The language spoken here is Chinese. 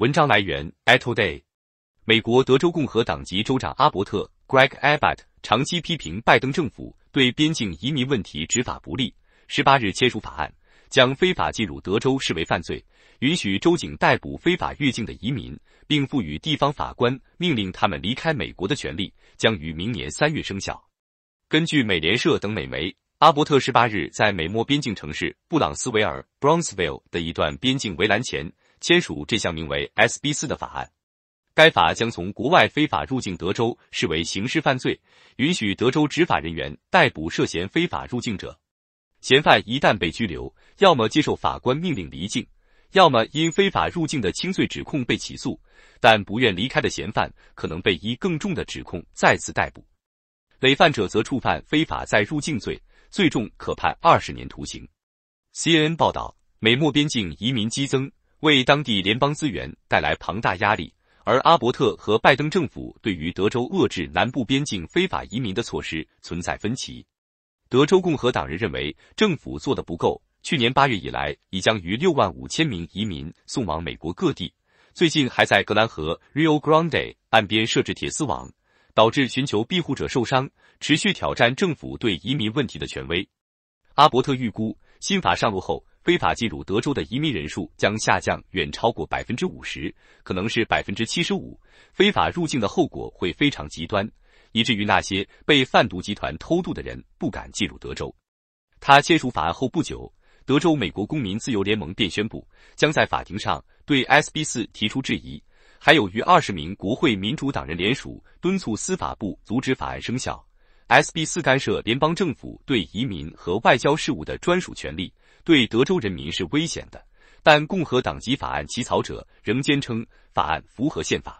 文章来源：Atoday。美国德州共和党籍州长阿伯特 （Greg Abbott） 长期批评拜登政府对边境移民问题执法不力。十八日签署法案，将非法进入德州视为犯罪，允许州警逮捕非法越境的移民，并赋予地方法官命令他们离开美国的权利，将于明年三月生效。根据美联社等美媒，阿伯特十八日在美墨边境城市布朗斯维尔 （Brownsville） 的一段边境围栏前。签署这项名为 S B 四的法案，该法将从国外非法入境德州视为刑事犯罪，允许德州执法人员逮捕涉嫌非法入境者。嫌犯一旦被拘留，要么接受法官命令离境，要么因非法入境的轻罪指控被起诉。但不愿离开的嫌犯可能被依更重的指控再次逮捕。累犯者则触犯非法再入境罪，最重可判二十年徒刑。C n N 报道，美墨边境移民激增。为当地联邦资源带来庞大压力，而阿伯特和拜登政府对于德州遏制南部边境非法移民的措施存在分歧。德州共和党人认为政府做的不够，去年八月以来已将于六万五千名移民送往美国各地，最近还在格兰河 （Rio Grande） 岸边设置铁丝网，导致寻求庇护者受伤，持续挑战政府对移民问题的权威。阿伯特预估新法上路后。非法进入德州的移民人数将下降，远超过百分之五十，可能是百分之七十五。非法入境的后果会非常极端，以至于那些被贩毒集团偷渡的人不敢进入德州。他签署法案后不久，德州美国公民自由联盟便宣布将在法庭上对 S B 四提出质疑，还有逾二十名国会民主党人联署敦促司法部阻止法案生效。S B 四干涉联邦政府对移民和外交事务的专属权利。对德州人民是危险的，但共和党籍法案起草者仍坚称法案符合宪法。